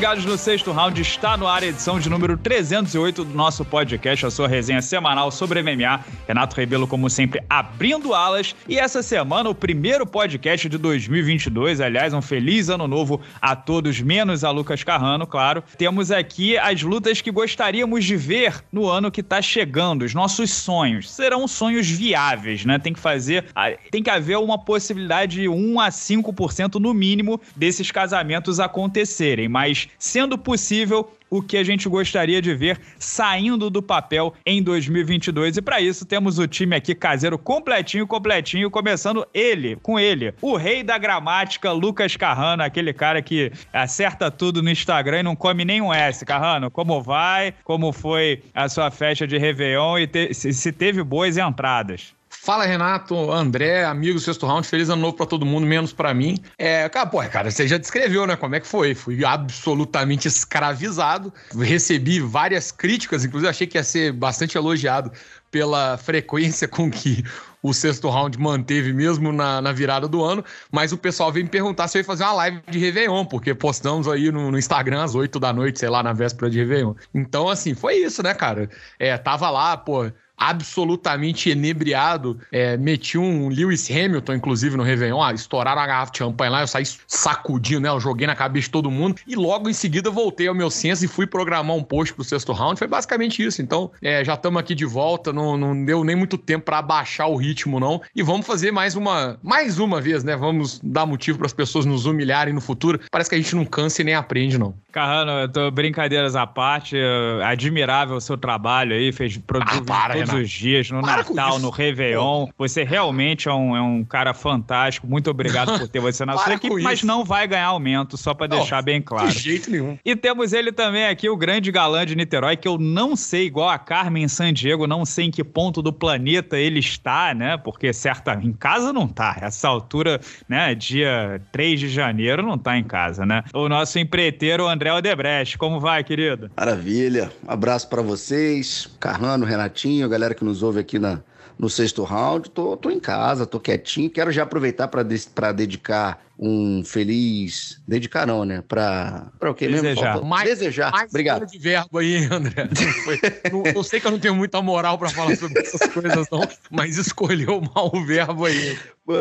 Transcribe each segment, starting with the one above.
ligados no sexto round, está no ar a edição de número 308 do nosso podcast, a sua resenha semanal sobre MMA. Renato Rebelo, como sempre, abrindo alas. E essa semana, o primeiro podcast de 2022. Aliás, um feliz ano novo a todos, menos a Lucas Carrano, claro. Temos aqui as lutas que gostaríamos de ver no ano que está chegando, os nossos sonhos. Serão sonhos viáveis, né? Tem que fazer, tem que haver uma possibilidade de 1 a 5% no mínimo desses casamentos acontecerem. Mas sendo possível o que a gente gostaria de ver saindo do papel em 2022. E para isso temos o time aqui caseiro completinho, completinho, começando ele, com ele, o rei da gramática, Lucas Carrano, aquele cara que acerta tudo no Instagram e não come nenhum S. Carrano, como vai? Como foi a sua festa de Réveillon e te se teve boas entradas? Fala, Renato, André, amigo Sexto Round, feliz ano novo para todo mundo, menos para mim. É, cara, pô, cara, você já descreveu, né, como é que foi. Fui absolutamente escravizado, recebi várias críticas, inclusive achei que ia ser bastante elogiado pela frequência com que o sexto round manteve mesmo na, na virada do ano, mas o pessoal veio me perguntar se eu ia fazer uma live de Réveillon, porque postamos aí no, no Instagram às 8 da noite, sei lá, na véspera de Réveillon. Então, assim, foi isso, né, cara? É, tava lá, pô, absolutamente enebriado. É, meti um Lewis Hamilton, inclusive, no Réveillon. Ah, estouraram a garrafa de champanhe lá, eu saí sacudindo, né? Eu joguei na cabeça de todo mundo. E logo em seguida voltei ao meu senso e fui programar um post pro sexto round. Foi basicamente isso. Então, é, já estamos aqui de volta. Não, não deu nem muito tempo para abaixar o ritmo, não. E vamos fazer mais uma, mais uma vez, né? Vamos dar motivo para as pessoas nos humilharem no futuro. Parece que a gente não cansa e nem aprende, não. Carrano, eu tô brincadeiras à parte. Admirável o seu trabalho aí. Fez produzir ah, todos os dias, no Para Natal, no Réveillon. Você realmente é um, é um cara fantástico. Muito obrigado por ter você na sua equipe, mas não vai ganhar aumento, só para deixar bem claro. De jeito nenhum. E temos ele também aqui, o grande galã de Niterói, que eu não sei, igual a Carmen em San Diego, não sei em que ponto do planeta ele está, né? Porque certa em casa não tá. Essa altura, né? Dia 3 de janeiro não tá em casa, né? O nosso empreiteiro André Odebrecht. Como vai, querido? Maravilha. Um abraço para vocês, Carlano, Renatinho, galera galera que nos ouve aqui na, no sexto round, tô, tô em casa, tô quietinho. Quero já aproveitar para de, dedicar um feliz. Dedicar não, né? Para o que mesmo? Desejar. Mais, Desejar. Mais Obrigado. de verbo aí, André. Foi, não, eu sei que eu não tenho muita moral para falar sobre essas coisas, não, mas escolheu mal o verbo aí.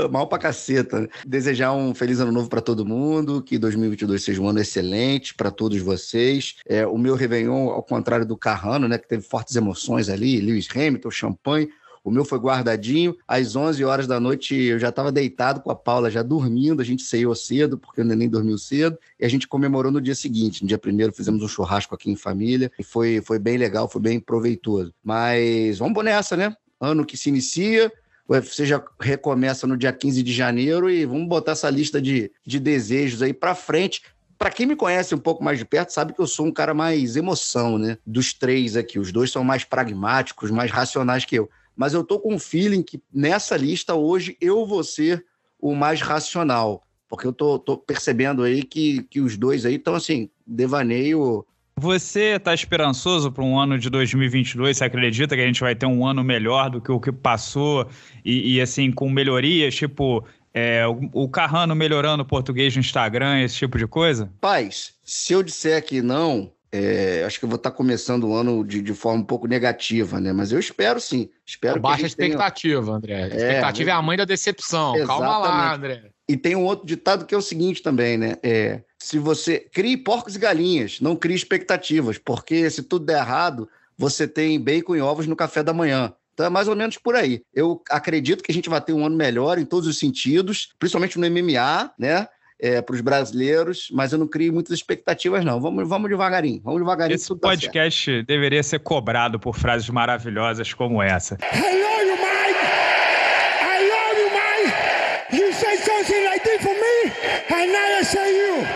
mal pra caceta. Né? Desejar um feliz ano novo para todo mundo, que 2022 seja um ano excelente para todos vocês. É, o meu Réveillon, ao contrário do Carrano, né, que teve fortes emoções ali, Lewis Hamilton, champanhe, o meu foi guardadinho. Às 11 horas da noite eu já estava deitado com a Paula, já dormindo. A gente saiu cedo, porque o neném dormiu cedo. E a gente comemorou no dia seguinte. No dia primeiro fizemos um churrasco aqui em família. E foi, foi bem legal, foi bem proveitoso. Mas vamos nessa, né? Ano que se inicia, o UFC já recomeça no dia 15 de janeiro e vamos botar essa lista de, de desejos aí para frente. Para quem me conhece um pouco mais de perto, sabe que eu sou um cara mais emoção, né? Dos três aqui. Os dois são mais pragmáticos, mais racionais que eu mas eu tô com um feeling que nessa lista hoje eu vou ser o mais racional, porque eu tô, percebendo aí que, que os dois aí estão assim, devaneio. Você está esperançoso para um ano de 2022? Você acredita que a gente vai ter um ano melhor do que o que passou e, e assim, com melhorias, tipo é, o, o Carrano melhorando o português no Instagram, esse tipo de coisa? Paz, se eu disser que não, é, acho que eu vou estar tá começando o ano de, de, forma um pouco negativa, né? Mas eu espero sim. Espero Baixa expectativa, tenha... André. A é, expectativa é, é, a né? mãe da decepção. Exatamente. Calma lá, André. E tem um outro ditado que é o seguinte também, né? É, se você crie porcos e galinhas, não crie expectativas, porque se tudo der errado, você tem bacon e ovos no café da manhã. Então é mais ou menos por aí. Eu acredito que a gente vai ter um ano melhor em todos os sentidos, principalmente no MMA, né? é, para os brasileiros, mas eu não crio muitas expectativas, não. Vamos, vamos devagarinho, vamos devagarinho. Esse podcast certo. deveria ser cobrado por frases maravilhosas como essa. Hello, you Mike! I love you, Mike! You say something like this for me, and now I say you.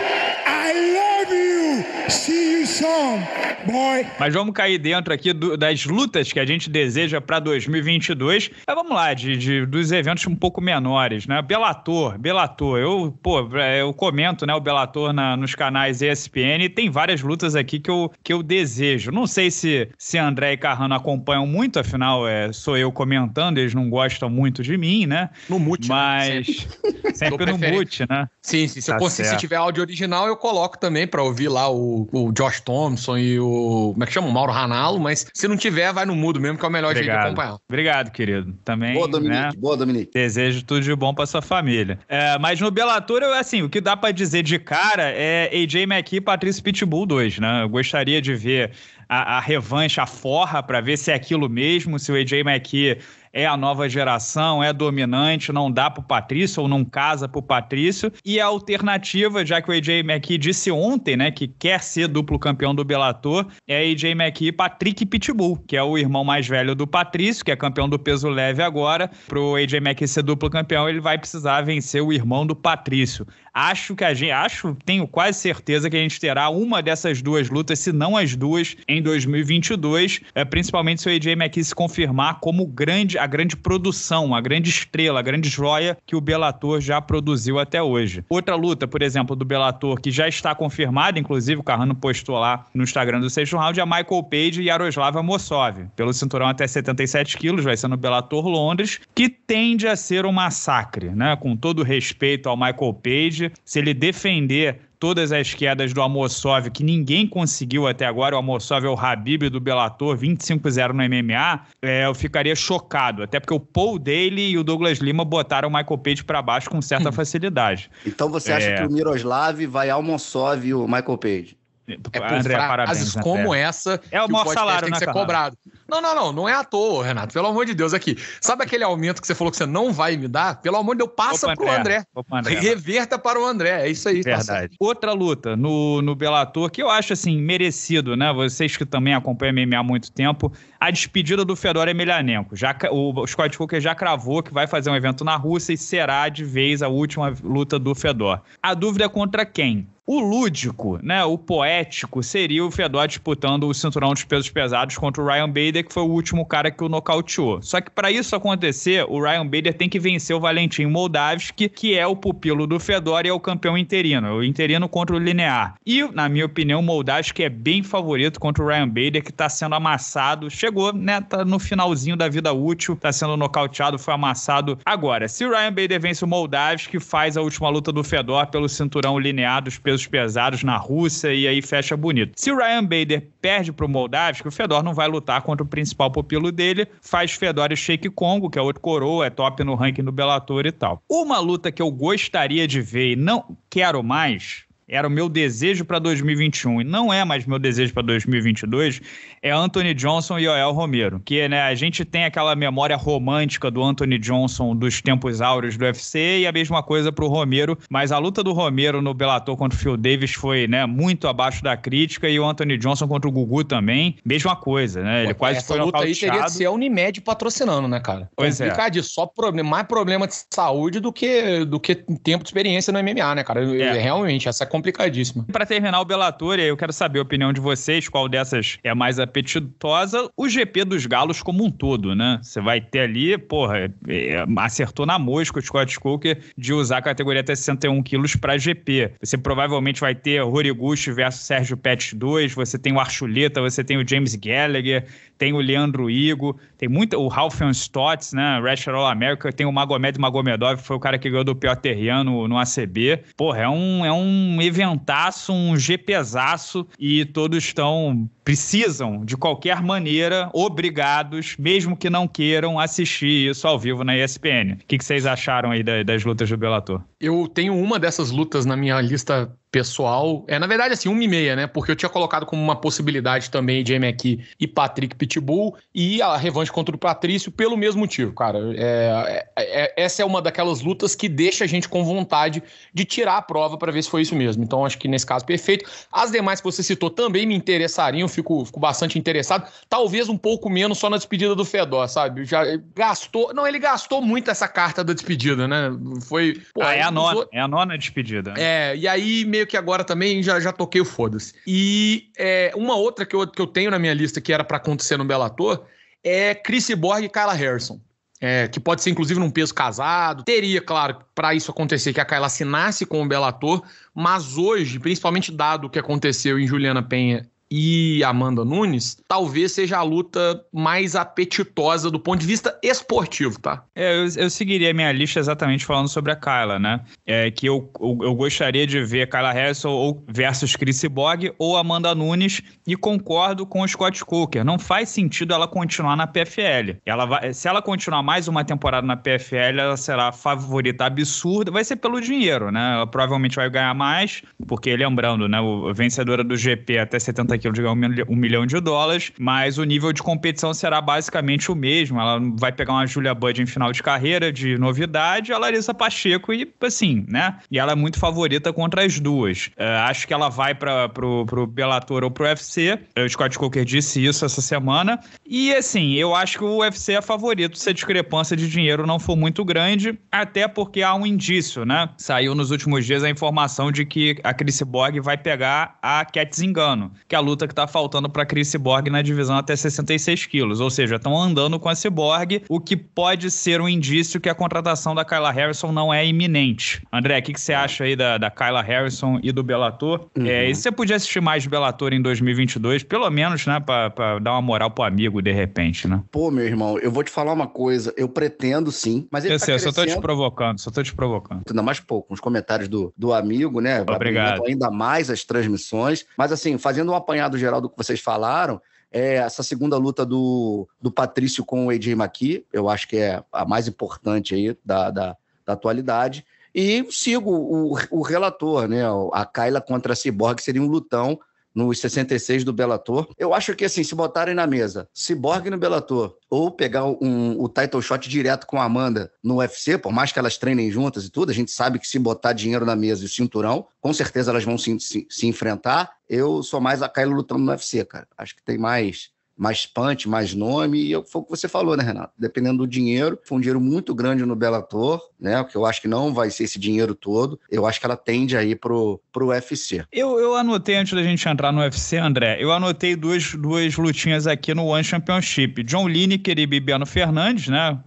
I love you! See you soon! boy. Mas vamos cair dentro aqui do, das lutas que a gente deseja para 2022. Mas vamos lá, de, de, dos eventos um pouco menores, né? Belator, Belator. Eu, pô, é, eu comento, né, o Belator na, nos canais ESPN e tem várias lutas aqui que eu, que eu desejo. Não sei se, se André e Carrano acompanham muito, afinal, é, sou eu comentando, eles não gostam muito de mim, né? No mute. Né? Mas sempre, sempre no mute, né? Sim, sim. Se, tá eu, se tiver áudio original, eu coloco também para ouvir lá o, o Josh Thompson e o como é que chama? O Mauro Ranalo, mas se não tiver, vai no mudo mesmo, que é o melhor Obrigado. jeito de acompanhar. Obrigado, querido. Também. Boa, Dominique. Né? Boa, Dominique. Desejo tudo de bom pra sua família. É, mas no Bellator, eu, assim, o que dá para dizer de cara é AJ McKee e Patrício Pitbull 2, né? Eu gostaria de ver a, a revanche, a forra, para ver se é aquilo mesmo, se o AJ McKee é a nova geração, é dominante, não dá pro Patrício ou não casa pro Patrício. E a alternativa, já que o AJ McKee disse ontem, né, que quer ser duplo campeão do Bellator, é AJ McKee e Patrick Pitbull, que é o irmão mais velho do Patrício, que é campeão do peso leve agora. Pro AJ McKee ser duplo campeão, ele vai precisar vencer o irmão do Patrício. Acho que a gente, acho, tenho quase certeza que a gente terá uma dessas duas lutas, se não as duas, em 2022, é, principalmente se o AJ McKee se confirmar como grande, a grande produção, a grande estrela, a grande joia que o Bellator já produziu até hoje. Outra luta, por exemplo, do Bellator que já está confirmada, inclusive o Carrano postou lá no Instagram do sexto round, é Michael Page e Yaroslav Amosov, pelo cinturão até 77 quilos, vai ser no Bellator Londres, que tende a ser um massacre, né? Com todo respeito ao Michael Page, se ele defender todas as quedas do Amossov, que ninguém conseguiu até agora, o Amossov é o Habib do Bellator, 25-0 no MMA, é, eu ficaria chocado. Até porque o Paul Daly e o Douglas Lima botaram o Michael Page para baixo com certa hum. facilidade. Então você acha é... que o Miroslav vai ao Amossov e o Michael Page? É, é André, parabéns, como André. essa é o maior salário tem que ser cara. cobrado. Não, não, não, não é à toa, Renato, pelo amor de Deus, aqui. Sabe aquele aumento que você falou que você não vai me dar? Pelo amor de Deus, passa Opa, pro André. Opa, André. Reverta para o André, é isso aí. Tá Verdade. Outra luta no, no Bellator, que eu acho, assim, merecido, né? Vocês que também acompanham MMA há muito tempo, a despedida do Fedor Emelianenko. Já, o Scott Hooker já cravou que vai fazer um evento na Rússia e será de vez a última luta do Fedor. A dúvida é contra quem? O lúdico, né, o poético, seria o Fedor disputando o cinturão dos pesos pesados contra o Ryan Bader, que foi o último cara que o nocauteou. Só que para isso acontecer, o Ryan Bader tem que vencer o Valentim Moldavski, que é o pupilo do Fedor e é o campeão interino, o interino contra o linear. E, na minha opinião, o Moldavski é bem favorito contra o Ryan Bader, que está sendo amassado. Chega chegou, né? Tá no finalzinho da vida útil, tá sendo nocauteado, foi amassado agora. Se o Ryan Bader vence o Moldavski, faz a última luta do Fedor pelo cinturão linear dos pesos pesados na Rússia e aí fecha bonito. Se o Ryan Bader perde pro Moldavski, o Fedor não vai lutar contra o principal pupilo dele, faz Fedor e Shake Congo, que é outro coroa, é top no ranking do Bellator e tal. Uma luta que eu gostaria de ver e não quero mais era o meu desejo para 2021 e não é mais meu desejo para 2022, é Anthony Johnson e Joel Romero, que né, a gente tem aquela memória romântica do Anthony Johnson dos tempos áureos do UFC e a mesma coisa para o Romero, mas a luta do Romero no Bellator contra o Phil Davis foi né, muito abaixo da crítica e o Anthony Johnson contra o Gugu também, mesma coisa, né? Ele Pô, quase essa foi luta aí teria que ser a Unimed patrocinando, né, cara? Pois é. Só problema, mais problema de saúde do que do que tempo de experiência no MMA, né, cara? É. Realmente essa complicadíssima. Para terminar o Bellator, eu quero saber a opinião de vocês, qual dessas é mais apetitosa, o GP dos Galos como um todo, né? Você vai ter ali, porra, é, é acertou na mosca o Scott Coker de usar a categoria até 61 quilos para GP. Você provavelmente vai ter Horiguchi versus Sérgio Pérez 2, você tem o Archuleta, você tem o James Gallagher, tem o Leandro Igo, tem muito o Ralph Stotts, né? Ratchet All America, tem o Magomed Magomedov, que foi o cara que ganhou do pior terriano no ACB. Porra, é um, é um eventaço, um GPzaço e todos estão precisam de qualquer maneira, obrigados, mesmo que não queiram assistir isso ao vivo na ESPN. O que, que vocês acharam aí das, das lutas do Bellator? Eu tenho uma dessas lutas na minha lista pessoal. É, na verdade, assim, uma e meia, né? Porque eu tinha colocado como uma possibilidade também de aqui e Patrick Pitbull e a revanche contra o Patrício pelo mesmo motivo, cara. É, é, é, essa é uma daquelas lutas que deixa a gente com vontade de tirar a prova para ver se foi isso mesmo. Então, acho que nesse caso, perfeito. As demais que você citou também me interessariam, fico, fico bastante interessado. Talvez um pouco menos só na despedida do Fedor, sabe? Já gastou. Não, ele gastou muito essa carta da despedida, né? Foi. Pô, ah, é a nona. Usou... É a nona despedida. É, e aí meio meio que agora também já, já toquei o foda-se. E é, uma outra que eu, que eu tenho na minha lista que era para acontecer no Bellator é Chris Borg e Kyla Harrison. É, que pode ser inclusive num peso casado. Teria, claro, para isso acontecer que a Kyla assinasse com o Bellator, mas hoje, principalmente dado o que aconteceu em Juliana Penha e Amanda Nunes, talvez seja a luta mais apetitosa do ponto de vista esportivo, tá? É, eu, eu seguiria a minha lista exatamente falando sobre a Kyla, né? É, que eu, eu, eu, gostaria de ver Kyla Harrison ou versus Chris Bog ou Amanda Nunes e concordo com o Scott Coker Não faz sentido ela continuar na PFL. Ela vai, se ela continuar mais uma temporada na PFL, ela será a favorita absurda. Vai ser pelo dinheiro, né? Ela provavelmente vai ganhar mais, porque lembrando, né? O vencedora do GP até 70 que de ganhar um milhão de dólares, mas o nível de competição será basicamente o mesmo. Ela vai pegar uma Julia Budd em final de carreira, de novidade, a Larissa Pacheco e assim, né? E ela é muito favorita contra as duas. Uh, acho que ela vai para pro, pro Bellator ou pro UFC. É, o Scott Coker disse isso essa semana. E assim, eu acho que o UFC é favorito se a discrepância de dinheiro não for muito grande, até porque há um indício, né? Saiu nos últimos dias a informação de que a Chris Borg vai pegar a Cat Zingano, que é a luta que está faltando para Chris Cyborg na divisão até 66 quilos. Ou seja, estão andando com a Cyborg, o que pode ser um indício que a contratação da Kyla Harrison não é iminente. André, o que, você acha aí da, da Kyla Harrison e do Bellator? Uhum. É, e você podia assistir mais Bellator em 2022, pelo menos, né, para dar uma moral pro amigo de repente, né? Pô, meu irmão, eu vou te falar uma coisa, eu pretendo sim, mas ele eu tá sei, crescendo... eu só tô te provocando, só tô te provocando. Ainda mais pouco, os comentários do, do amigo, né? Obrigado. Ainda mais as transmissões, mas assim, fazendo uma apanhado geral do que vocês falaram, é essa segunda luta do, do Patrício com o AJ McKee, eu acho que é a mais importante aí da, da, da atualidade. E sigo o, o relator, né? A Kyla contra a Cyborg seria um lutão nos 66 do Bellator. Eu acho que, assim, se botarem na mesa Cyborg no Bellator ou pegar um, o title shot direto com a Amanda no UFC, por mais que elas treinem juntas e tudo, a gente sabe que se botar dinheiro na mesa e cinturão, com certeza elas vão se, se, se enfrentar. Eu sou mais a Kylo lutando no UFC, cara. Acho que tem mais mais punch, mais nome, e foi o que você falou, né, Renato? Dependendo do dinheiro, foi um dinheiro muito grande no Bellator, né? Que eu acho que não vai ser esse dinheiro todo. Eu acho que ela tende aí pro, pro UFC. Eu, eu anotei, antes da gente entrar no UFC, André, eu anotei duas, duas lutinhas aqui no One Championship. John Lineker e Bibiano Fernandes, né?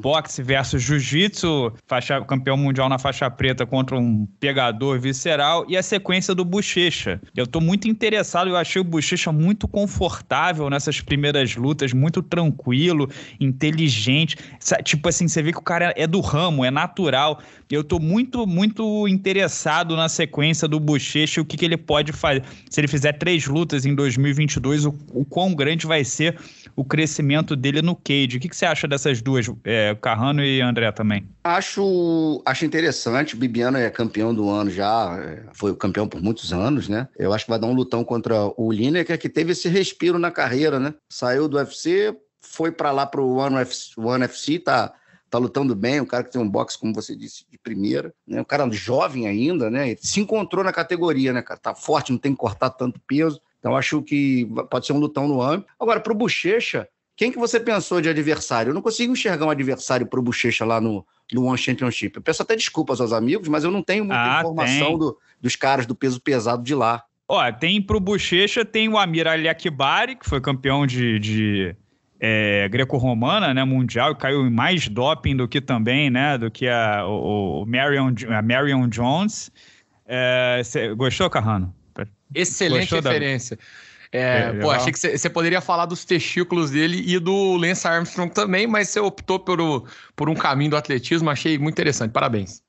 Boxe versus Jiu-Jitsu, campeão mundial na faixa preta contra um pegador visceral, e a sequência do Bochecha. Eu tô muito interessado, eu achei o Bochecha muito confortável nessa essas primeiras lutas muito tranquilo, inteligente. Tipo assim, você vê que o cara é do ramo, é natural. Eu tô muito, muito interessado na sequência do Bochecha e o que, que ele pode fazer. Se ele fizer três lutas em 2022, o, o quão grande vai ser o crescimento dele no Cage. O que, que você acha dessas duas, é, Carrano e André também? Acho, acho interessante. Bibiano é campeão do ano já, é, foi campeão por muitos anos, né? Eu acho que vai dar um lutão contra o Lineker, que teve esse respiro na carreira, né? Saiu do UFC, foi para lá pro One UFC, One UFC, tá tá lutando bem, um cara que tem um boxe, como você disse, de primeira, né? Um cara jovem ainda, né? Ele se encontrou na categoria, né, cara? Tá forte, não tem que cortar tanto peso. Então acho que pode ser um lutão no ano. Agora pro Bochecha, quem que você pensou de adversário? Eu não consigo enxergar um adversário pro Bochecha lá no, no One Championship. Eu peço até desculpas aos amigos, mas eu não tenho muita ah, informação do, dos caras do peso pesado de lá. Ó, tem pro Bochecha, tem o Amir Ali Akbari, que foi campeão de, de é, greco-romana, né, mundial, caiu em mais doping do que também, né, do que a, o, o Marion, a Marion Jones. É, cê, gostou, Carrano? Excelente gostou referência. Da... É, é, pô, achei que você poderia falar dos testículos dele e do Lance Armstrong também, mas você optou por, por um caminho do atletismo, achei muito interessante. Parabéns.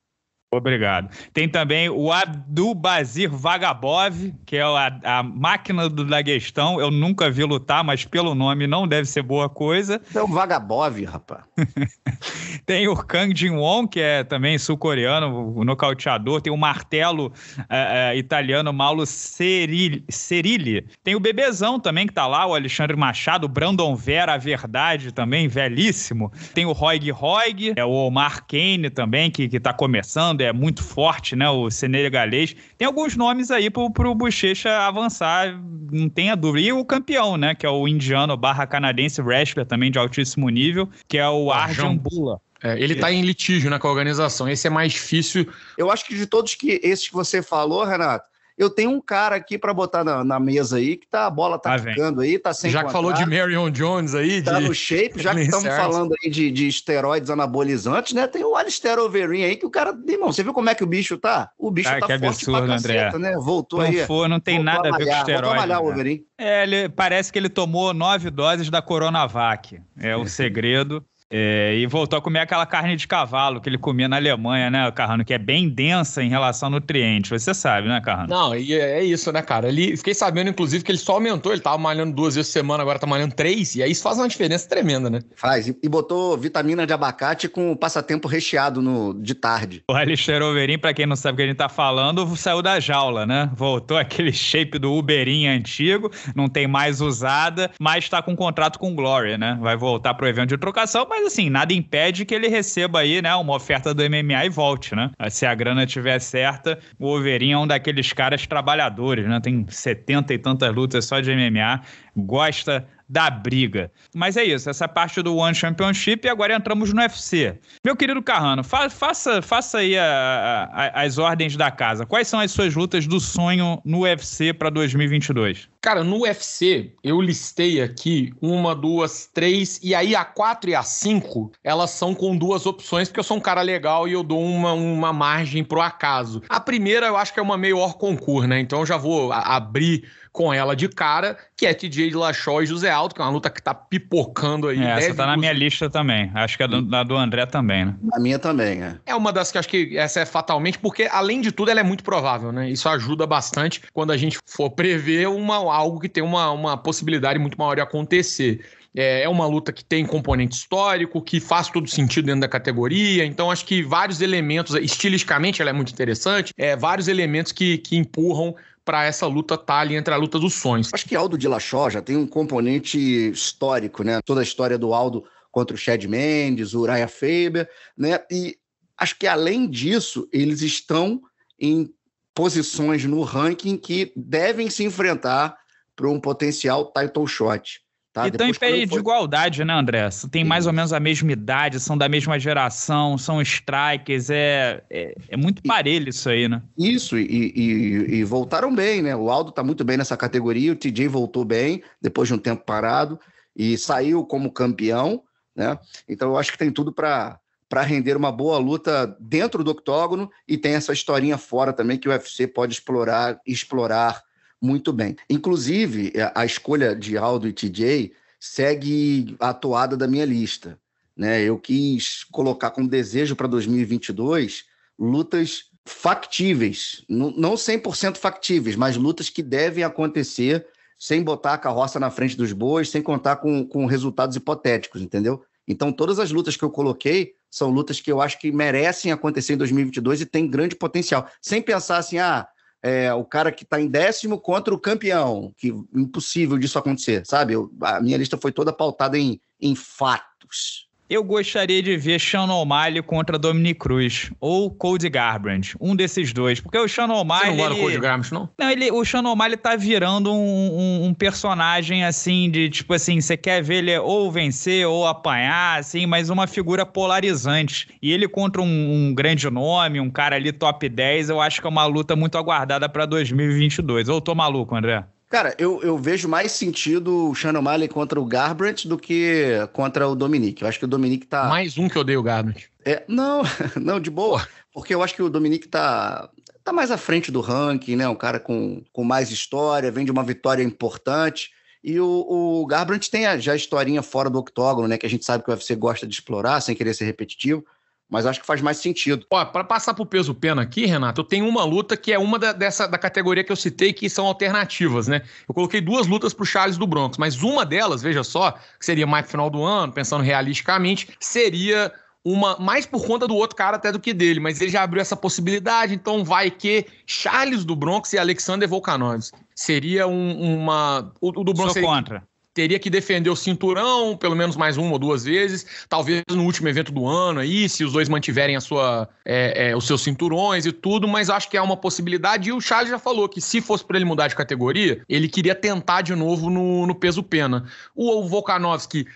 Obrigado. Tem também o Abdubazir Vagabov, que é a, a máquina do Daguestão. Eu nunca vi lutar, mas pelo nome não deve ser boa coisa. É o Vagabov, rapaz. Tem o Kang Jin-won, que é também sul-coreano, o nocauteador. Tem o martelo é, é, italiano Mauro Cerilli. Cerilli. Tem o Bebezão também, que tá lá, o Alexandre Machado, o Brandon Vera, a verdade também, velhíssimo. Tem o Roig Roig, é o Omar Kane também, que, que tá começando ainda é muito forte, né? O senegalês. Tem alguns nomes aí pro, pro Bochecha avançar, não tenha dúvida. E o campeão, né? Que é o indiano barra canadense wrestler também de altíssimo nível, que é o ah, Arjan Bula. É, ele está em litígio né, com a organização. Esse é mais difícil. Eu acho que de todos que esses que você falou, Renato, eu tenho um cara aqui para botar na, na, mesa aí, que tá, a bola tá ah, aí, tá sem Já que falou de Marion Jones aí, tá de... no shape, já que estamos falando aí de, de esteroides anabolizantes, né? Tem o Alistair Overeem aí, que o cara, irmão, você viu como é que o bicho tá? O bicho cara, tá que forte absurdo, pra caceta, André. né? Voltou não aí. For, não tem nada a, ver com esteróides. Né? Overeem. É, ele, parece que ele tomou nove doses da Coronavac. É o segredo. É, e voltou a comer aquela carne de cavalo que ele comia na Alemanha, né, Carrano? Que é bem densa em relação ao nutriente. Você sabe, né, Carrano? Não, e é, é isso, né, cara? Ele, fiquei sabendo, inclusive, que ele só aumentou. Ele tava malhando duas vezes por semana, agora tá malhando três. E aí isso faz uma diferença tremenda, né? Faz. E, botou vitamina de abacate com o passatempo recheado no, de tarde. O Alexandre Overin, pra quem não sabe o que a gente tá falando, saiu da jaula, né? Voltou aquele shape do Uberinho antigo, não tem mais usada, mas tá com um contrato com Glória, né? Vai voltar pro evento de trocação, mas mas assim, nada impede que ele receba aí, né, uma oferta do MMA e volte, né? Se a grana tiver certa, o Overinho é um daqueles caras trabalhadores, né? Tem 70 e tantas lutas só de MMA, gosta da briga. Mas é isso, essa parte do One Championship e agora entramos no UFC. Meu querido Carrano, fa faça, faça aí a, a, as ordens da casa. Quais são as suas lutas do sonho no UFC para 2022? Cara, no UFC, eu listei aqui uma, duas, três, e aí a quatro e a cinco, elas são com duas opções, porque eu sou um cara legal e eu dou uma, uma margem pro acaso. A primeira eu acho que é uma maior concurso, né? Então eu já vou abrir com ela de cara, que é TJ de Lachó e José Alto, que é uma luta que tá pipocando aí. É, essa tá na minha lista também. Acho que é da hum. do André também, né? Na minha também, é. É uma das que acho que essa é fatalmente, porque além de tudo ela é muito provável, né? Isso ajuda bastante quando a gente for prever uma algo que tem uma, uma possibilidade muito maior de acontecer. É, é, uma luta que tem componente histórico, que faz todo sentido dentro da categoria, então acho que vários elementos, estilisticamente ela é muito interessante, é, vários elementos que, que empurram para essa luta tá ali entre a luta dos sonhos. Acho que Aldo de Lachó já tem um componente histórico, né? Toda a história do Aldo contra o Chad Mendes, o Uriah Faber, né? E acho que além disso, eles estão em posições no ranking que devem se enfrentar para um potencial title shot. Tá? E estão em pé de igualdade, né, André? Tem mais ou menos a mesma idade, são da mesma geração, são strikers, é, é, é muito parelho e, isso aí, né? Isso, e, e, e, voltaram bem, né? O Aldo tá muito bem nessa categoria, o TJ voltou bem, depois de um tempo parado, e saiu como campeão, né? Então eu acho que tem tudo para para render uma boa luta dentro do octógono e tem essa historinha fora também que o UFC pode explorar explorar muito bem. Inclusive, eh, a escolha de Aldo e TJ segue a toada da minha lista. Né? Eu quis colocar como desejo para 2022 lutas factíveis, não 100% factíveis, mas lutas que devem acontecer sem botar a carroça na frente dos bois, sem contar com, com resultados hipotéticos, entendeu? Então, todas as lutas que eu coloquei são lutas que eu acho que merecem acontecer em 2022 e têm grande potencial. Sem pensar assim, ah, é, o cara que está em décimo contra o campeão, que impossível disso acontecer, sabe? Eu, a minha lista foi toda pautada em, em fatos. Eu gostaria de ver Shannon O'Malley contra Dominic Cruz ou Cody Garbrandt, um desses dois, porque o Shannon O'Malley... Você não gosta do Cody Garbrandt, não? Não, ele, o Shannon O'Malley tá virando um, um, um, personagem, assim, de tipo assim, você quer ver ele ou vencer ou apanhar, assim, mas uma figura polarizante. E ele contra um, um grande nome, um cara ali top 10, eu acho que é uma luta muito aguardada para 2022. Ou tô maluco, André? Cara, eu, eu vejo mais sentido o Shannon Malley contra o Garbrandt do que contra o Dominique. Eu acho que o Dominique tá. Mais um que odeio o Garbrandt. É, não, não, de boa. Porque eu acho que o Dominique tá, tá mais à frente do ranking, né? Um cara com, com mais história, vem de uma vitória importante. E o, o Garbrandt tem a, já a historinha fora do octógono, né? Que a gente sabe que o UFC gosta de explorar, sem querer ser repetitivo mas acho que faz mais sentido. Ó, para passar pro peso pena aqui, Renato, eu tenho uma luta que é uma da, dessa da categoria que eu citei que são alternativas, né? Eu coloquei duas lutas pro Charles do Bronx, mas uma delas, veja só, que seria mais pro final do ano, pensando realisticamente, seria uma mais por conta do outro cara até do que dele, mas ele já abriu essa possibilidade, então vai que Charles do Bronx e Alexander Volkanovski seria um, uma o, o do Bronx Sou seria... contra teria que defender o cinturão pelo menos mais uma ou duas vezes, talvez no último evento do ano aí, se os dois mantiverem a sua, é, é, os seus cinturões e tudo, mas acho que é uma possibilidade. E o Charles já falou que se fosse para ele mudar de categoria, ele queria tentar de novo no, no peso pena. O Volkanovski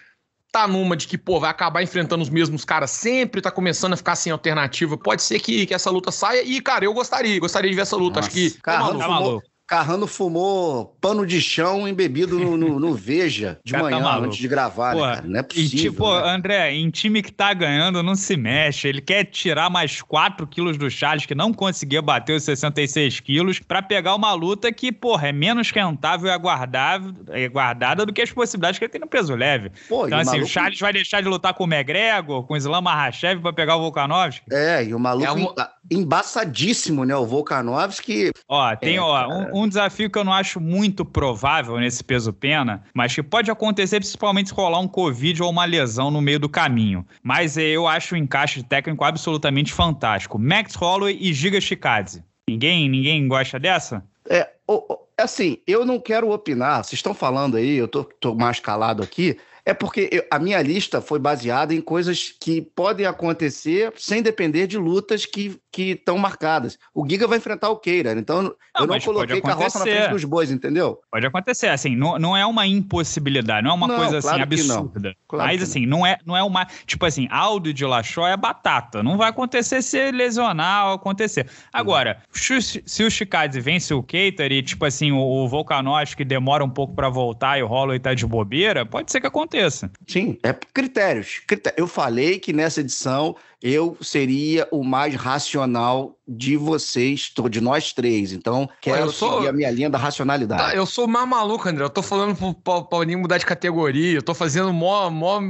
tá numa de que, pô, vai acabar enfrentando os mesmos caras sempre, tá começando a ficar sem alternativa. Pode ser que, que essa luta saia. E, cara, eu gostaria, gostaria de ver essa luta. Nossa, Acho que. Cara, tá maluco. Tá maluco. Carrano fumou pano de chão embebido no, no, no Veja de cara, tá manhã, tá antes de gravar, né, cara? Não é possível. E tipo, né? André, em time que tá ganhando, não se mexe. Ele quer tirar mais 4 quilos do Charles, que não conseguia bater os 66 quilos, para pegar uma luta que, porra, é menos rentável e aguardável, aguardada do que as possibilidades que ele tem no peso leve. Pô, então, assim, maluco... o Charles vai deixar de lutar com o McGregor, com o Islam Mahashev pra pegar o Volkanovski. É, e o maluco é um... embaçadíssimo, né? O Volkanovski. Ó, tem, é, ó, um, um desafio que eu não acho muito provável nesse peso pena, mas que pode acontecer principalmente se rolar um Covid ou uma lesão no meio do caminho. Mas eh, eu acho o encaixe técnico absolutamente fantástico. Max Holloway e Giga Chicade. Ninguém, ninguém gosta dessa? É, é, assim, eu não quero opinar. Vocês estão falando aí, eu tô, tô mais calado aqui. É porque eu, a minha lista foi baseada em coisas que podem acontecer sem depender de lutas que que estão marcadas. O Giga vai enfrentar o Keira, então não, eu não coloquei carroça na frente dos bois, entendeu? Pode acontecer, assim, não, não é uma impossibilidade, não é uma não, coisa assim, claro assim absurda. Claro mas assim, não. não. é não é uma, tipo assim, Aldo de Laxó é batata, não vai acontecer se lesionar ou acontecer. Agora, se o Chicade vence o Keita e tipo assim, o, o Volkanovski demora um pouco para voltar e o Holloway tá de bobeira, pode ser que aconteça. Sim, é critérios. Eu falei que nessa edição eu seria o mais racional de vocês, de nós três. Então, quero sou... seguir a minha linha da racionalidade. Tá, eu sou mais maluco, André. Eu tô falando pro Paulinho mudar de categoria. Eu tô fazendo mó, mó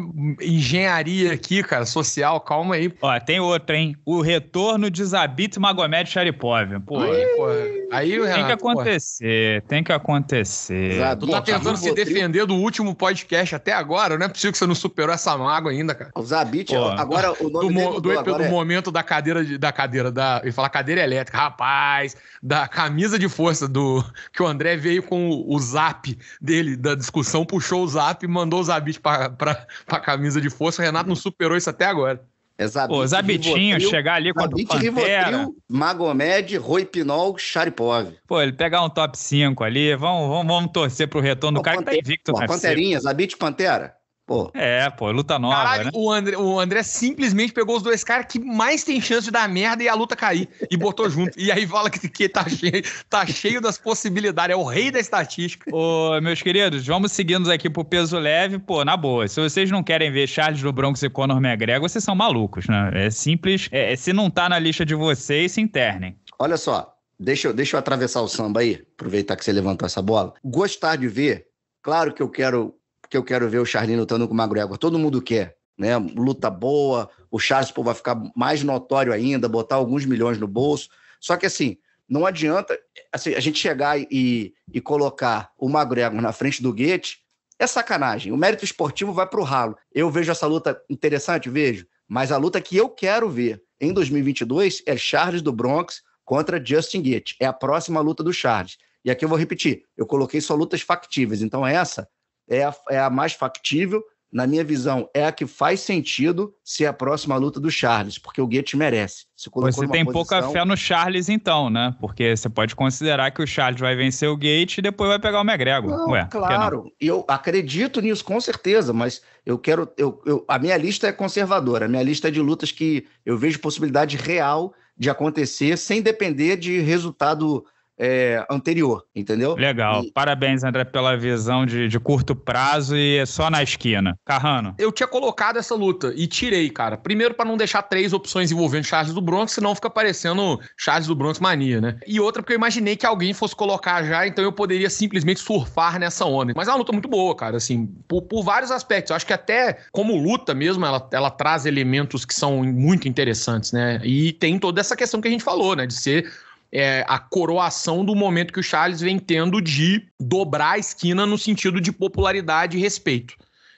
engenharia aqui, cara, social. Calma aí. Ó, tem outro, hein? O retorno de Zabit Magomed Sharipov. Pô, aí, pô. Aí, tem Renato, que acontecer, pô. tem que acontecer. Exato. Tu tá pô, tentando se defender do último podcast até agora. Não é possível que você não superou essa mágoa ainda, cara. O Zabit, agora o nome do, dele do, do, agora do é... momento da cadeira, de, da cadeira da... Ele fala aquela cadeira elétrica, rapaz, da camisa de força do que o André veio com o, o zap dele da discussão, puxou o zap e mandou o Zabit para a camisa de força. O Renato não superou isso até agora. É Zabit, Pô, Zabitinho Rivotril, chegar ali com Zabit, o Pantera. Rivotril, Magomed, Roipinol, Sharipov. Pô, ele pegar um top 5 ali, vamos, vamos, vamos torcer pro retorno do cara Pantera, que tá invicto. Pô, Zabit Pantera. Pô. É, pô, é luta nova. Caralho, né? o, André, o André simplesmente pegou os dois caras que mais tem chance de dar merda e a luta cair e botou junto. E aí fala que, que tá, cheio, tá cheio das possibilidades, é o rei da estatística. Ô, meus queridos, vamos seguindo aqui pro peso leve, pô, na boa. Se vocês não querem ver Charles do Bronx e Conor McGregor, vocês são malucos, né? É simples. É, é se não tá na lista de vocês, se internem. Olha só. Deixa eu, deixa eu atravessar o samba aí, aproveitar que você levantou essa bola. Gostar de ver, claro que eu quero porque eu quero ver o Charlin lutando com o McGregor. Todo mundo quer, né? Luta boa, o Charles pô, vai ficar mais notório ainda, botar alguns milhões no bolso. Só que assim, não adianta assim, a gente chegar e, e colocar o McGregor na frente do Guete é sacanagem. O mérito esportivo vai para o ralo. Eu vejo essa luta interessante, vejo, mas a luta que eu quero ver em 2022 é Charles do Bronx contra Justin Gaethje. É a próxima luta do Charles. E aqui eu vou repetir, eu coloquei só lutas factíveis, então é essa é a, é a mais factível, na minha visão, é a que faz sentido ser a próxima luta do Charles, porque o Goethe merece. você tem posição... pouca fé no Charles, então, né? Porque você pode considerar que o Charles vai vencer o Gate e depois vai pegar o McGregor. Não, Ué, claro, não? eu acredito nisso com certeza, mas eu quero. Eu, eu, a minha lista é conservadora, a minha lista é de lutas que eu vejo possibilidade real de acontecer sem depender de resultado é, anterior, entendeu? Legal. E... Parabéns, André, pela visão de, de, curto prazo e é só na esquina. Carrano. Eu tinha colocado essa luta e tirei, cara. Primeiro, para não deixar três opções envolvendo Charles do Bronx, senão fica parecendo Charles do Bronx mania, né? E outra, porque eu imaginei que alguém fosse colocar já, então eu poderia simplesmente surfar nessa onda. Mas é uma luta muito boa, cara, assim, por, por vários aspectos. Eu acho que até como luta mesmo, ela, ela traz elementos que são muito interessantes, né? E tem toda essa questão que a gente falou, né? De ser é, a coroação do momento que o Charles vem tendo de dobrar a esquina no sentido de popularidade e respeito.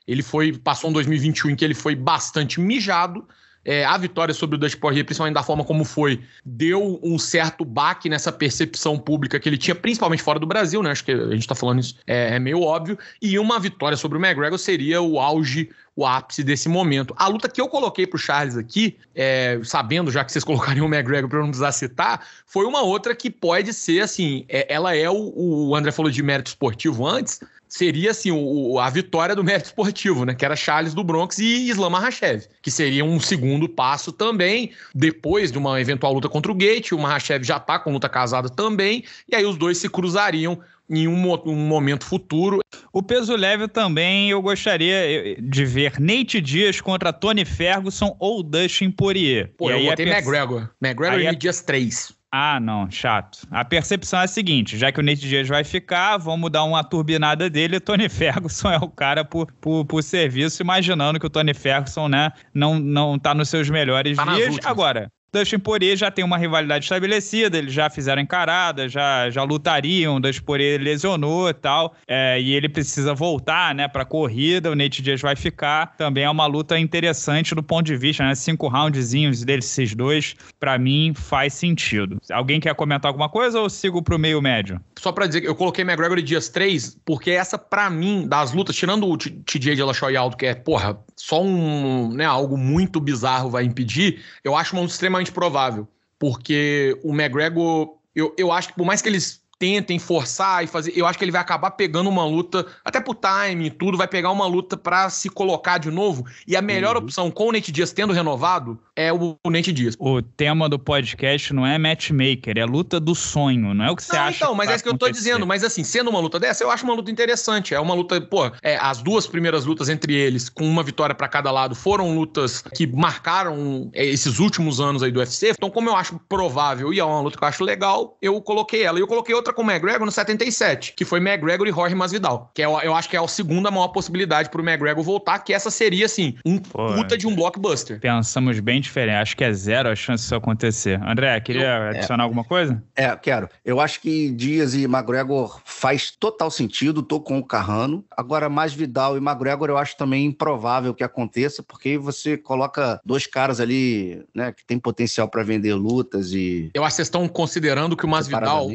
Ele foi passou um 2021 em que ele foi bastante mijado é, a vitória sobre o Dusty principalmente da forma como foi, deu um certo baque nessa percepção pública que ele tinha, principalmente fora do Brasil, né? Acho que a gente tá falando isso, é, é meio óbvio. E uma vitória sobre o McGregor seria o auge o ápice desse momento. A luta que eu coloquei pro Charles aqui, é, sabendo já que vocês colocariam o McGregor para não precisar citar, foi uma outra que pode ser assim, é, ela é o, o André falou de mérito esportivo antes, seria assim o, a vitória do mérito esportivo, né? Que era Charles do Bronx e Islam Mahashev, que seria um segundo passo também depois de uma eventual luta contra o Gate. O Mahashev já está com luta casada também, e aí os dois se cruzariam em um, um, momento futuro. O peso leve também eu gostaria eh, de ver Nate Dias contra Tony Ferguson ou Dustin Poirier. Pô, e eu aí botei é... McGregor. McGregor aí e é... Dias 3. Ah, não, chato. A percepção é a seguinte: já que o Nate Dias vai ficar, vamos dar uma turbinada dele. E Tony Ferguson é o cara por, por, por serviço, imaginando que o Tony Ferguson, né, não, não tá nos seus melhores tá dias. Agora, Dustin Poirier já tem uma rivalidade estabelecida, eles já fizeram encarada, já, já lutariam, Dustin Poirier lesionou e tal, é, e ele precisa voltar, né, pra corrida, o Nate Diaz vai ficar. Também é uma luta interessante do ponto de vista, né, cinco roundzinhos desses dois, para mim, faz sentido. Alguém quer comentar alguma coisa ou sigo pro meio médio? Só pra dizer, eu coloquei McGregor e Dias 3, porque essa, para mim, das lutas, tirando o TJ de Alto, que é, porra, só um, né, algo muito bizarro vai impedir, eu acho uma extrema extremamente provável, porque o McGregor, eu, eu acho que por mais que eles tentem forçar e fazer. Eu acho que ele vai acabar pegando uma luta, até pro time e tudo, vai pegar uma luta para se colocar de novo. E a melhor uhum. opção com o Nate Dias tendo renovado é o, o Nate Dias. O tema do podcast não é matchmaker, é luta do sonho, não é o que você não, acha. Então, mas é isso que eu tô dizendo. Mas assim, sendo uma luta dessa, eu acho uma luta interessante. É uma luta, pô, é, as duas primeiras lutas entre eles, com uma vitória para cada lado, foram lutas que marcaram é, esses últimos anos aí do UFC. Então, como eu acho provável e é uma luta que eu acho legal, eu coloquei ela. E eu coloquei outra outra com o McGregor no 77, que foi McGregor e Jorge Masvidal, que é, eu acho que é a segunda maior possibilidade pro McGregor voltar, que essa seria, assim, um Pô, puta é. de um blockbuster. Pensamos bem diferente. Acho que é zero a chance disso acontecer. André, queria eu, é. adicionar é, alguma coisa? É, quero. Eu acho que Dias e McGregor faz total sentido, tô com o Carrano. Agora, Masvidal e McGregor eu acho também improvável que aconteça, porque você coloca dois caras ali, né, que tem potencial para vender lutas e... Eu acho que vocês estão considerando que o Masvidal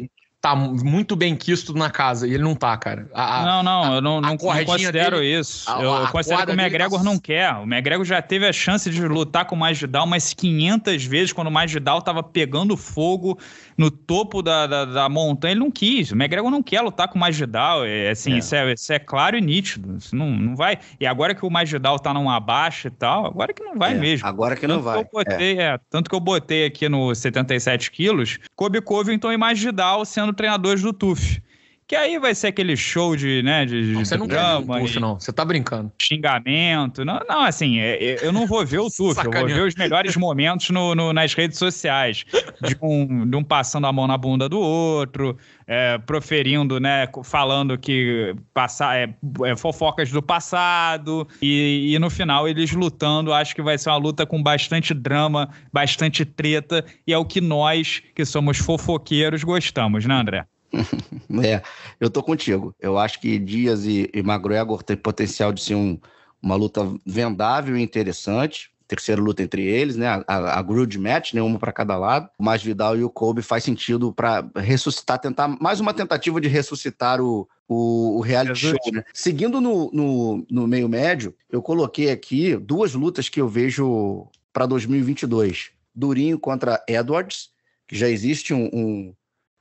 tá muito bem quisto na casa. E ele não tá, cara. A, não, não, a, eu não, não, não considero dele, isso. A, eu, eu considero que o McGregor tá... não quer. O McGregor já teve a chance de lutar com o Masvidal umas 500 vezes, quando o Masvidal tava pegando fogo, no topo da, da, da montanha, ele não quis. O McGregor não quer lutar com o Magidal, é, assim, é. Isso, é, isso, é, claro e nítido. Isso não, não vai. E agora que o Magidal tá numa baixa e tal, agora que não vai é, mesmo. Agora que tanto não vai. Que é. botei, é, tanto que eu botei aqui no 77 quilos, Kobe Covington e Magidal sendo treinadores do TUF. Que aí vai ser aquele show de, né, de, não, de você drama, não não. Você tá brincando. Xingamento. Não, não assim, é, é, eu não vou ver o surf, eu vou ver os melhores momentos no, no, nas redes sociais. De um, de um passando a mão na bunda do outro, é, proferindo, né, falando que passar, é, é, fofocas do passado e, e, no final eles lutando. Acho que vai ser uma luta com bastante drama, bastante treta e é o que nós que somos fofoqueiros gostamos, né, André? é, eu tô contigo. Eu acho que Dias e, e McGregor têm potencial de ser um, uma luta vendável e interessante. Terceira luta entre eles, né? A, a grudge match, né? Uma para cada lado. Mas Vidal e o Kobe faz sentido para ressuscitar, tentar mais uma tentativa de ressuscitar o, o, o reality Jesus. show, né? Seguindo no, no, no meio médio, eu coloquei aqui duas lutas que eu vejo para 2022. Durinho contra Edwards, que já existe um, um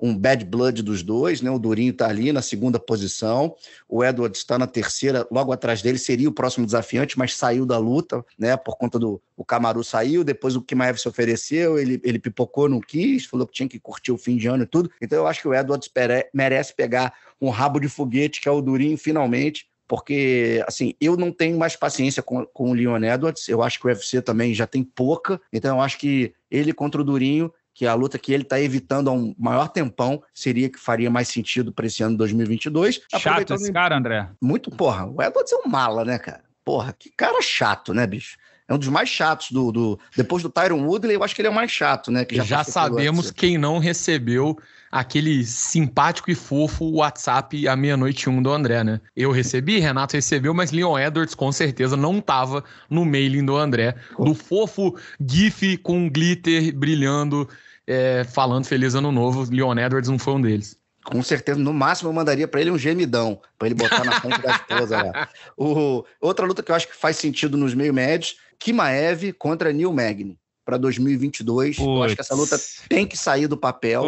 um bad blood dos dois, né? O Durinho está ali na segunda posição, o edwards está na terceira, logo atrás dele seria o próximo desafiante, mas saiu da luta, né? Por conta do o Camaru saiu, depois o Kimaev se ofereceu, ele, ele pipocou, não quis, falou que tinha que curtir o fim de ano e tudo. Então eu acho que o Edwards merece pegar um rabo de foguete, que é o Durinho, finalmente, porque assim, eu não tenho mais paciência com, com o Leon Edwards, eu acho que o UFC também já tem pouca, então eu acho que ele contra o Durinho que é a luta que ele está evitando há um maior tempão seria que faria mais sentido para esse ano 2022. Chato esse cara, André. Muito porra. O Edwards é um mala, né, cara? Porra, que cara chato, né, bicho? É um dos mais chatos do. do depois do Tyron Woodley, eu acho que ele é o mais chato, né? Que já já sabemos quem não recebeu aquele simpático e fofo WhatsApp à meia-noite um do André, né? Eu recebi, Renato recebeu, mas Leon Edwards com certeza não tava no mailing do André. Do fofo GIF com glitter brilhando, é, falando Feliz Ano Novo. Leon Edwards não foi um deles. Com certeza, no máximo eu mandaria para ele um gemidão, para ele botar na frente da esposa lá. O, outra luta que eu acho que faz sentido nos meio médios Kimaev contra Neil Magny para 2022. Eu acho que essa luta tem que sair do papel.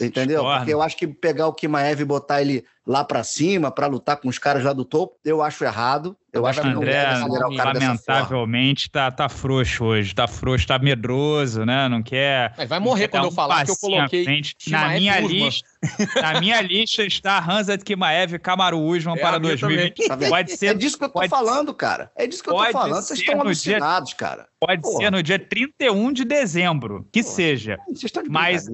entendeu? Porque eu acho que pegar o Kimaev e botar ele lá para cima para lutar com os caras lá do topo, eu acho errado. Eu acho que não deve o cara lamentavelmente tá, tá frouxo hoje, tá frouxo, tá medroso, né? Não quer. Mas é, vai morrer quando um eu falar que eu coloquei na minha lista. na minha lista está Hansa Kimaev e Kamaru Usman é para 2020. Tá pode ser, é disso que eu tô pode, falando, cara. É disso que eu tô falando. Vocês estão alucinados, dia, cara. Pode Porra. ser no dia 31 de dezembro, que Porra. seja. Vocês estão de Mas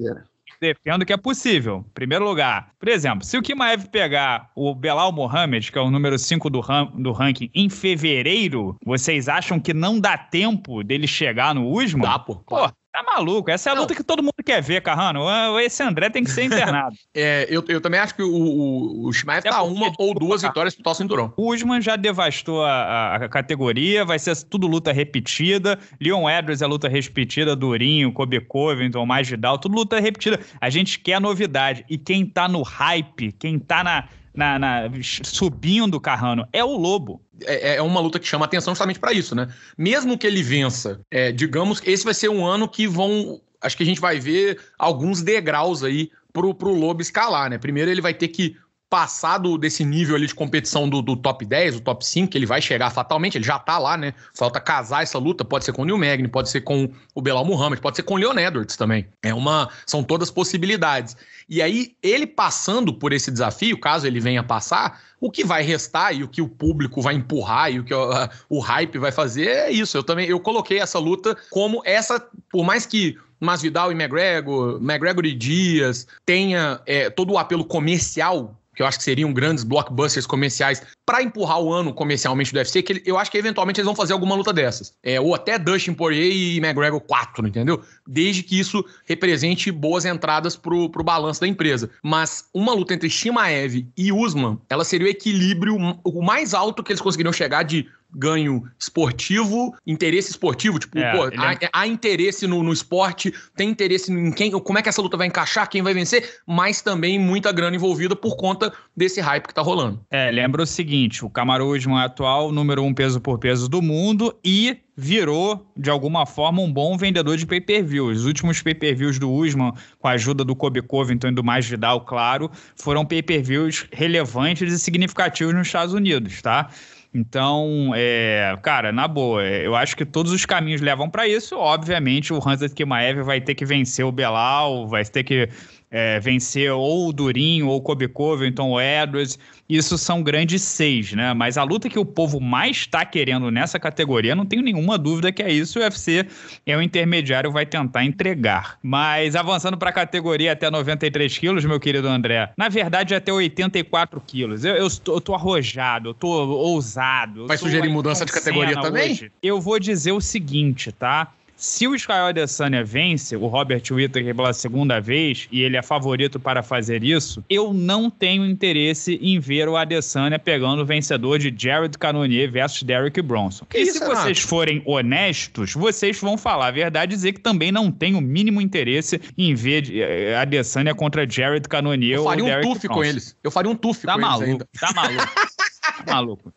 defendo que é possível. Em primeiro lugar, por exemplo, se o Kimaev pegar o Belal Mohamed, que é o número 5 do, ran do ranking, em fevereiro, vocês acham que não dá tempo dele chegar no Usman? Dá, pô. Pô, Tá maluco. Essa é a luta não. que todo mundo quer ver, Carrano. Ah, esse André tem que ser internado. é, eu, eu também acho que o, o, o Shimaev tá é uma é ou duas tá. vitórias pro Tolson Cinturão. O Usman já devastou a, a, categoria, vai ser tudo luta repetida. Leon Edwards é luta repetida, Durinho, Kobe Covington, Magidal, tudo luta repetida. A gente quer novidade. E quem tá no hype, quem tá na na, na, subindo o Carrano, é o Lobo. É, é, é uma luta que chama atenção justamente para isso, né? Mesmo que ele vença, é, digamos que esse vai ser um ano que vão. Acho que a gente vai ver alguns degraus aí pro, pro Lobo escalar, né? Primeiro ele vai ter que passado desse nível ali de competição do, do, top 10, o top 5, ele vai chegar fatalmente, ele já tá lá, né? Falta casar essa luta, pode ser com o Neil Magny, pode ser com o Belal Muhammad, pode ser com o Leon Edwards também. É uma, são todas possibilidades. E aí, ele passando por esse desafio, caso ele venha passar, o que vai restar e o que o público vai empurrar e o que ah, o hype vai fazer é isso. Eu também eu coloquei essa luta como essa, por mais que Masvidal e McGregor, McGregor e Dias tenha é, todo o apelo comercial que eu acho que seriam grandes blockbusters comerciais para empurrar o ano comercialmente do UFC, que eu acho que eventualmente eles vão fazer alguma luta dessas. É, ou até Dustin Poirier e McGregor 4, entendeu? Desde que isso represente boas entradas pro, pro balanço da empresa. Mas uma luta entre Shimaev e Usman, ela seria o equilíbrio o mais alto que eles conseguiriam chegar de ganho esportivo, interesse esportivo, tipo, é, pô, é há, é... há, interesse no, no, esporte, tem interesse em quem, como é que essa luta vai encaixar, quem vai vencer, mas também muita grana envolvida por conta desse hype que tá rolando. É, lembra o seguinte, o Usman é atual número um peso por peso do mundo e virou, de alguma forma, um bom vendedor de pay-per-view. Os últimos pay-per-views do Usman, com a ajuda do Kobe Covington e do Mais Vidal, claro, foram pay-per-views relevantes e significativos nos Estados Unidos, tá? Então, é, cara, na boa, é, eu acho que todos os caminhos levam para isso. Obviamente, o Hansa Kimaev vai ter que vencer o Belal, vai ter que é, vencer ou o Durinho, ou o Cove, ou então o Edwards. Isso são grandes seis, né? Mas a luta que o povo mais está querendo nessa categoria, não tenho nenhuma dúvida que é isso. O UFC é o intermediário, vai tentar entregar. Mas avançando para a categoria até 93 quilos, meu querido André, na verdade até 84 quilos. Eu, eu, tô, eu tô arrojado, eu tô ousado. vai sugerir mudança de categoria também? Hoje. Eu vou dizer o seguinte, tá? Se o Israel Adesanya vence, o Robert Whittaker pela segunda vez, e ele é favorito para fazer isso, eu não tenho interesse em ver o Adesanya pegando o vencedor de Jared Cannonier versus Derrick Bronson. Que e se vocês forem honestos, vocês vão falar a verdade e dizer que também não tem o mínimo interesse em ver eh, eh, Adesanya contra Jared Cannonier eu faria ou um Derrick Bronson. com eles. Eu faria um tuf tá com maluco, eles ainda. Tá maluco. maluco.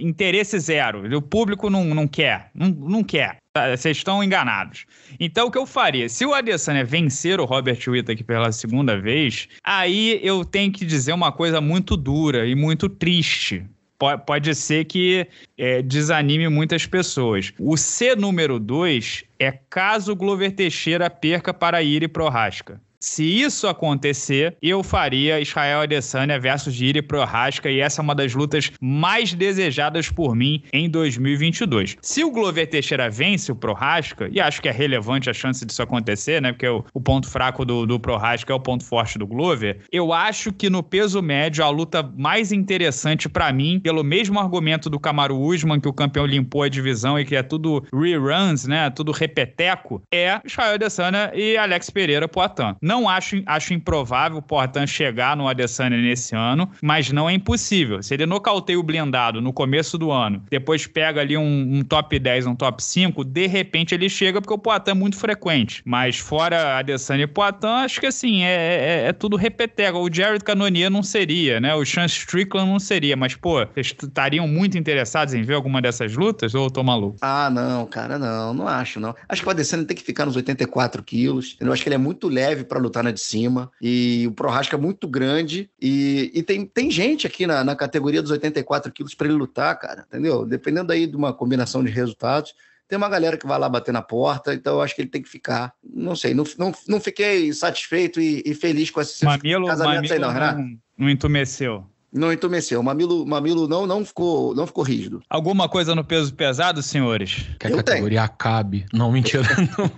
Interesse zero. O público não, não quer. Não, não quer. Tá, vocês estão enganados. Então, o que eu faria? Se o Adesanya vencer o Robert Whittaker pela segunda vez, aí eu tenho que dizer uma coisa muito dura e muito triste. Pode, ser que é, desanime muitas pessoas. O C número 2 é caso Glover Teixeira perca para Iri Prohaska. Se isso acontecer, eu faria Israel Adesanya versus Jiri Prohaska e essa é uma das lutas mais desejadas por mim em 2022. Se o Glover Teixeira vence o Prohaska, e acho que é relevante a chance disso acontecer, né? Porque o, o ponto fraco do, do Prohaska é o ponto forte do Glover, eu acho que no peso médio a luta mais interessante para mim, pelo mesmo argumento do Camaro Usman, que o campeão limpou a divisão e que é tudo reruns, né? Tudo repeteco, é Israel Adesanya e Alex Pereira Poitin. Não não acho, acho improvável o Portan chegar no Adesanya nesse ano, mas não é impossível. Se ele nocauteia o blindado no começo do ano, depois pega ali um, um top 10, um top 5, de repente ele chega porque o Poitin é muito frequente. Mas fora Adesanya e Poitin, acho que assim, é, é, é tudo repetega. O Jared Cannonier não seria, né? O Sean Strickland não seria, mas pô, vocês estariam muito interessados em ver alguma dessas lutas ou eu tô maluco? Ah, não, cara, não, não acho não. Acho que o Adesanya tem que ficar nos 84 quilos, eu acho que ele é muito leve para lutar tá na de cima. E o Prohasca é muito grande. E, e tem, tem gente aqui na, na categoria dos 84 quilos para ele lutar, cara. Entendeu? Dependendo aí de uma combinação de resultados tem uma galera que vai lá bater na porta, então eu acho que ele tem que ficar. Não sei, não, não, não fiquei satisfeito e, e feliz com esse mamilo, casamento mamilo aí, não, Renato. Não, não entumeceu. Não entumeceu. O mamilo, mamilo não, não, ficou, não ficou rígido. Alguma coisa no peso pesado, senhores? Que a eu categoria tenho. acabe. Não, mentira. Não.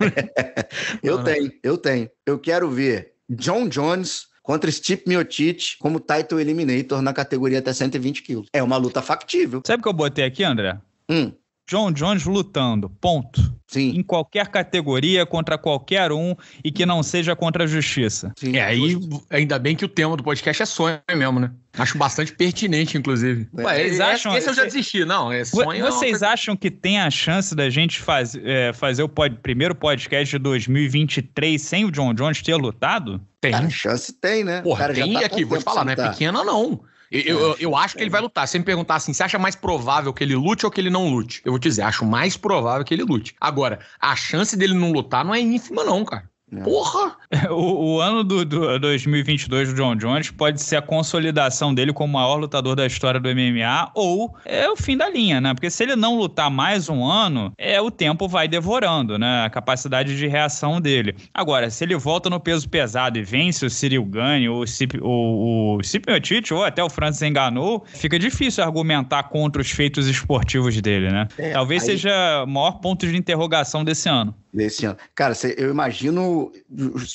eu não, tenho, não. eu tenho. Eu quero ver John Jones contra Steve Miotic como title eliminator na categoria até 120 quilos. É uma luta factível. Sabe o que eu botei aqui, André? Hum. John Jones lutando, ponto. Sim. Em qualquer categoria, contra qualquer um e que não seja contra a justiça. Sim, é, aí ainda bem que o tema do podcast é sonho mesmo, né? Acho bastante pertinente, inclusive. É. Ué, vocês acham, esse eu já desisti, não. É sonho é vocês não. acham que tem a chance da gente faz, é, fazer o pod, primeiro podcast de 2023 sem o John Jones ter lutado? Tem. Cara, chance tem, né? Porra, tem tá aqui, vou te falar, não é pequena não. Eu, eu, é, eu, acho que ele é. vai lutar. Se me perguntar assim, você acha mais provável que ele lute ou que ele não lute? Eu vou te dizer, acho mais provável que ele lute. Agora, a chance dele não lutar não é ínfima, não, cara. É. Porra! O, o ano do, do, 2022 do John Jones pode ser a consolidação dele como o maior lutador da história do MMA ou é o fim da linha, né? Porque se ele não lutar mais um ano, é o tempo vai devorando, né? A capacidade de reação dele. Agora, se ele volta no peso pesado e vence o Cyril Gane ou o Cip Miotic ou até o Francis Enganou, fica difícil argumentar contra os feitos esportivos dele, né? É, Talvez aí... seja o maior ponto de interrogação desse ano. Desse ano. Cara, cê, eu imagino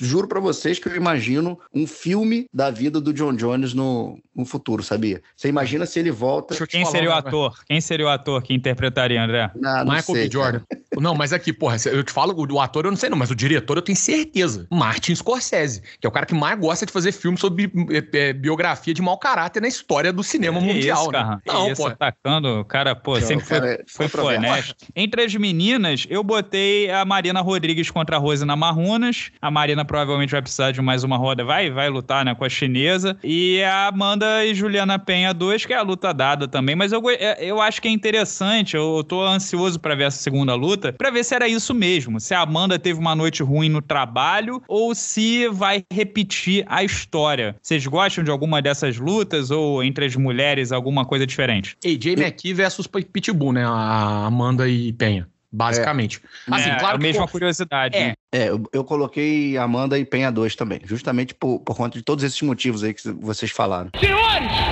juro para vocês que eu imagino um filme da vida do John Jones no, no futuro, sabia? Você imagina se ele volta. Quem seria o ator? Quem seria o ator que interpretaria, André? Não, não Michael sei, B. Jordan. Não, mas aqui, porra, eu te falo, o ator eu não sei não, mas o diretor eu tenho certeza. Martin Scorsese, que é o cara que mais gosta de fazer filme sobre é, é, biografia de mau caráter na história do cinema é mundial, isso, né? Não, isso, pô. atacando, o cara, pô, sempre foi, é foi, foi honesto. Entre as meninas, eu botei a Marina Rodrigues contra a Rose na Marrona, a Marina provavelmente vai precisar de mais uma roda, vai, vai lutar, né, com a chinesa. E a Amanda e Juliana Penha 2, que é a luta dada também, mas eu, é, eu acho que é interessante, eu, eu tô ansioso para ver essa segunda luta, para ver se era isso mesmo, se a Amanda teve uma noite ruim no trabalho ou se vai repetir a história. Vocês gostam de alguma dessas lutas ou entre as mulheres alguma coisa diferente? AJ McKee versus Pitbull, né? A Amanda e Penha basicamente. É. Assim, é, claro a que, mesma pô, curiosidade. É, né? é eu, eu, coloquei Amanda e Penha 2 também, justamente por, por conta de todos esses motivos aí que vocês falaram. Senhores!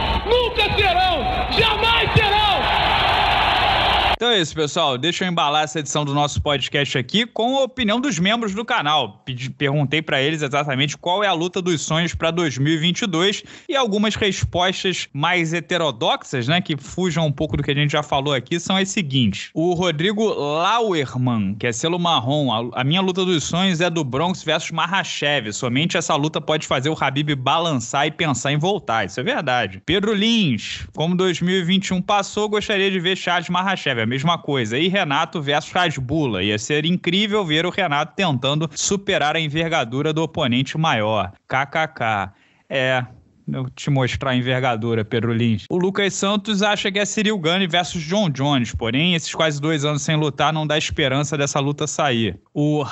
Então é isso, pessoal. Deixa eu embalar essa edição do nosso podcast aqui com a opinião dos membros do canal. perguntei para eles exatamente qual é a luta dos sonhos para 2022 e algumas respostas mais heterodoxas, né, que fujam um pouco do que a gente já falou aqui, são as seguintes. O Rodrigo Lauerman, que é selo marrom, a, minha luta dos sonhos é do Bronx versus Marrachev. Somente essa luta pode fazer o Habib balançar e pensar em voltar. Isso é verdade. Pedro Lins, como 2021 passou, gostaria de ver Charles Marrachev é mesma coisa. E Renato versus Rasbula. Ia ser incrível ver o Renato tentando superar a envergadura do oponente maior. KKK. É, te mostrar a envergadura, Pedro Lins. O Lucas Santos acha que é Cyril Gane versus John Jones, porém, esses quase dois anos sem lutar não dá esperança dessa luta sair. O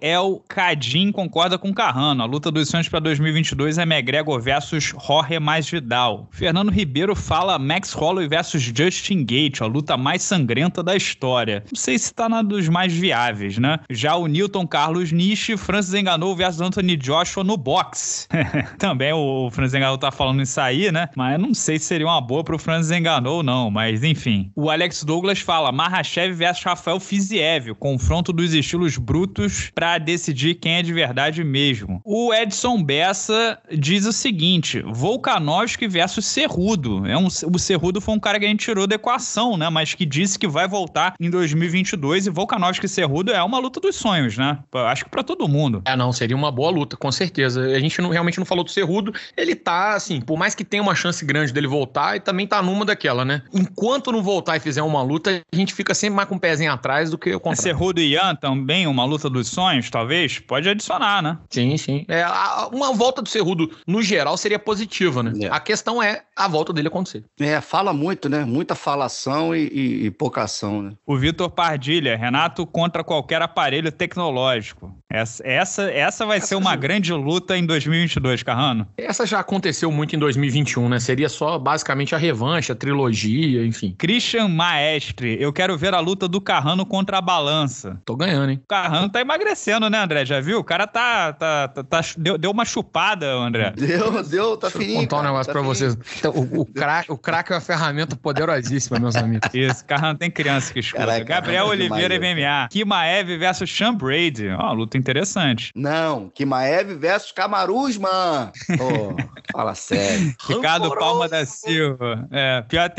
El Cadim concorda com Carrano. A luta dos sonhos para 2022 é McGregor versus Jorge Vidal. Fernando Ribeiro fala Max Holloway versus Justin Gate, a luta mais sangrenta da história. Não sei se tá na dos mais viáveis, né? Já o Newton Carlos Nishi, Francis Enganou versus Anthony Joshua no boxe. Também o Francis Enganou tá tá falando em sair, né? Mas eu não sei se seria uma boa pro Franz Enganou ou não, mas enfim. O Alex Douglas fala: Marrachev versus Rafael Fiziev, o confronto dos estilos brutos para decidir quem é de verdade mesmo. O Edson Bessa diz o seguinte: Volkanovski versus Cerrudo. É um, o Cerrudo foi um cara que a gente tirou da equação, né? Mas que disse que vai voltar em 2022 e Volkanovski e Cerrudo é uma luta dos sonhos, né? Acho que para todo mundo. É, não, seria uma boa luta, com certeza. A gente não, realmente não falou do Cerrudo, ele tá assim, por mais que tenha uma chance grande dele voltar, e também tá numa daquela, né? Enquanto não voltar e fizer uma luta, a gente fica sempre mais com o pezinho atrás do que o contrário. Esse erro e Ian também, uma luta dos sonhos, talvez, pode adicionar, né? Sim, sim. É, a, uma volta do Cerrudo, no geral, seria positiva, né? É. A questão é a volta dele acontecer. É, fala muito, né? Muita falação e, e, e pouca ação, né? O Vitor Pardilha, Renato contra qualquer aparelho tecnológico. Essa, essa, essa vai essa ser uma já... grande luta em 2022, Carrano. Essa já aconteceu aconteceu muito em 2021, né? Seria só basicamente a revanche, a trilogia, enfim. Christian Maestre, eu quero ver a luta do Carrano contra a balança. Tô ganhando, hein? O Carrano tá emagrecendo, né, André? Já viu? O cara tá. tá, tá, tá deu, deu uma chupada, André. Deu, deu, tá fininho. Vou contar um negócio tá pra fininho. vocês. Então, o, o, crack, o crack é uma ferramenta poderosíssima, meus amigos. Isso, Carrano tem criança que escuta. Caraca, Gabriel é Oliveira demais, MMA. Kimaev versus Sean Brady. Ó, oh, luta interessante. Não, Kimaev versus Camaruzman. Oh, Fala sério. Ricardo Palma da Silva. É, Pior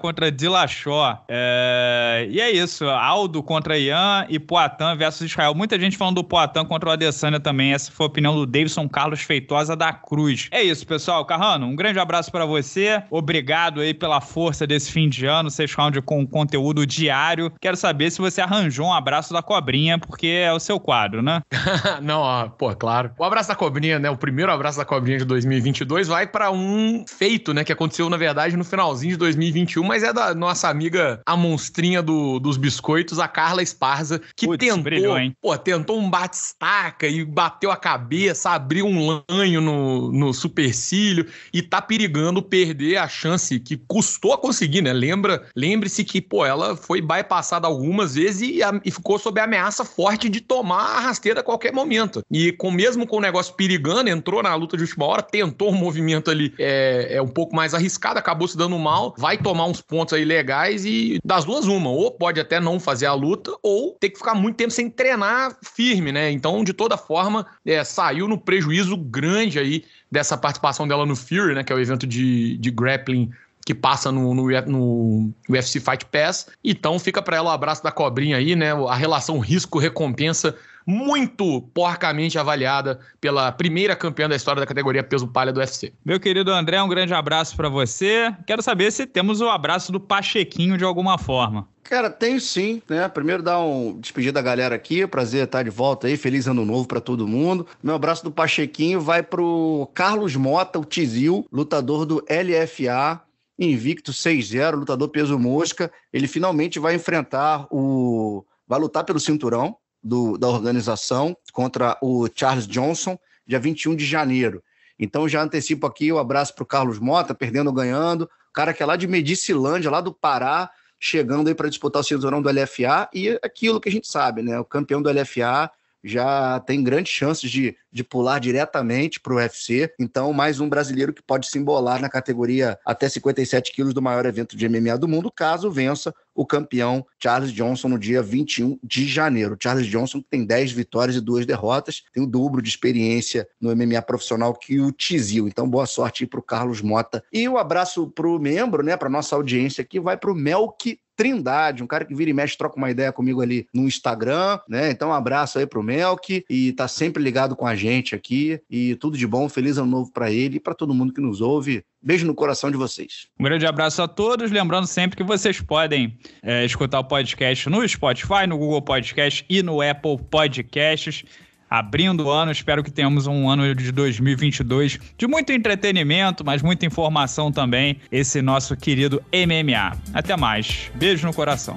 contra Dilachó. É, e é isso. Aldo contra Ian e Poitin versus Israel. Muita gente falando do Poitin contra o Adesanya também. Essa foi a opinião do Davidson Carlos Feitosa da Cruz. É isso, pessoal. Carrano, um grande abraço para você. Obrigado aí pela força desse fim de ano. Vocês round com conteúdo diário. Quero saber se você arranjou um abraço da cobrinha, porque é o seu quadro, né? Não, ó, pô, claro. O abraço da cobrinha, né? O primeiro abraço da cobrinha de 2022 vai para um feito, né, que aconteceu na verdade no finalzinho de 2021, mas é da nossa amiga a monstrinha do, dos biscoitos, a Carla Esparza, que Puts, tentou, brilhou, pô, tentou um batistaca e bateu a cabeça, abriu um lanho no, no supercílio e tá perigando perder a chance que custou a conseguir, né? Lembra, lembre-se que, pô, ela foi bypassada algumas vezes e, a, e ficou sob a ameaça forte de tomar a rasteira a qualquer momento. E com mesmo com o negócio perigando, entrou na luta de última hora, tentou um movimento movimento ali é, é um pouco mais arriscado, acabou se dando mal, vai tomar uns pontos aí legais e das duas uma, ou pode até não fazer a luta, ou ter que ficar muito tempo sem treinar firme, né? Então, de toda forma, é, saiu no prejuízo grande aí dessa participação dela no Fury, né? Que é o evento de, de grappling que passa no, no, no, UFC Fight Pass. Então fica para ela o abraço da cobrinha aí, né? A relação risco-recompensa muito porcamente avaliada pela primeira campeã da história da categoria peso palha do UFC. Meu querido André, um grande abraço para você. Quero saber se temos o abraço do Pachequinho de alguma forma. Cara, tenho sim, né? Primeiro dar um despedir da galera aqui, prazer estar de volta aí, feliz ano novo para todo mundo. Meu abraço do Pachequinho vai pro Carlos Mota, o Tizil, lutador do LFA, invicto 6-0, lutador peso mosca. Ele finalmente vai enfrentar o vai lutar pelo cinturão, do, da organização contra o Charles Johnson, dia 21 de janeiro. Então já antecipo aqui o um abraço para o Carlos Mota, perdendo ou ganhando, cara que é lá de Medicilândia, lá do Pará, chegando aí para disputar o cinturão do LFA, e é aquilo que a gente sabe, né? O campeão do LFA já tem grandes chances de, de pular diretamente para o UFC. Então, mais um brasileiro que pode se embolar na categoria até 57 quilos do maior evento de MMA do mundo, caso vença o campeão Charles Johnson no dia 21 de janeiro. Charles Johnson tem 10 vitórias e duas derrotas, tem o dobro de experiência no MMA profissional que o Tizil. Então, boa sorte para o Carlos Mota. E um abraço para o membro, né, para nossa audiência aqui vai para o Melk Trindade, um cara que vira e mexe, troca uma ideia comigo ali no Instagram, né? Então, um abraço aí pro Melk e tá sempre ligado com a gente aqui. E tudo de bom, feliz ano novo para ele e para todo mundo que nos ouve. Beijo no coração de vocês. Um grande abraço a todos. Lembrando sempre que vocês podem é, escutar o podcast no Spotify, no Google Podcast e no Apple Podcasts abrindo o ano. Espero que tenhamos um ano de 2022 de muito entretenimento, mas muita informação também. Esse nosso querido MMA. Até mais. Beijo no coração.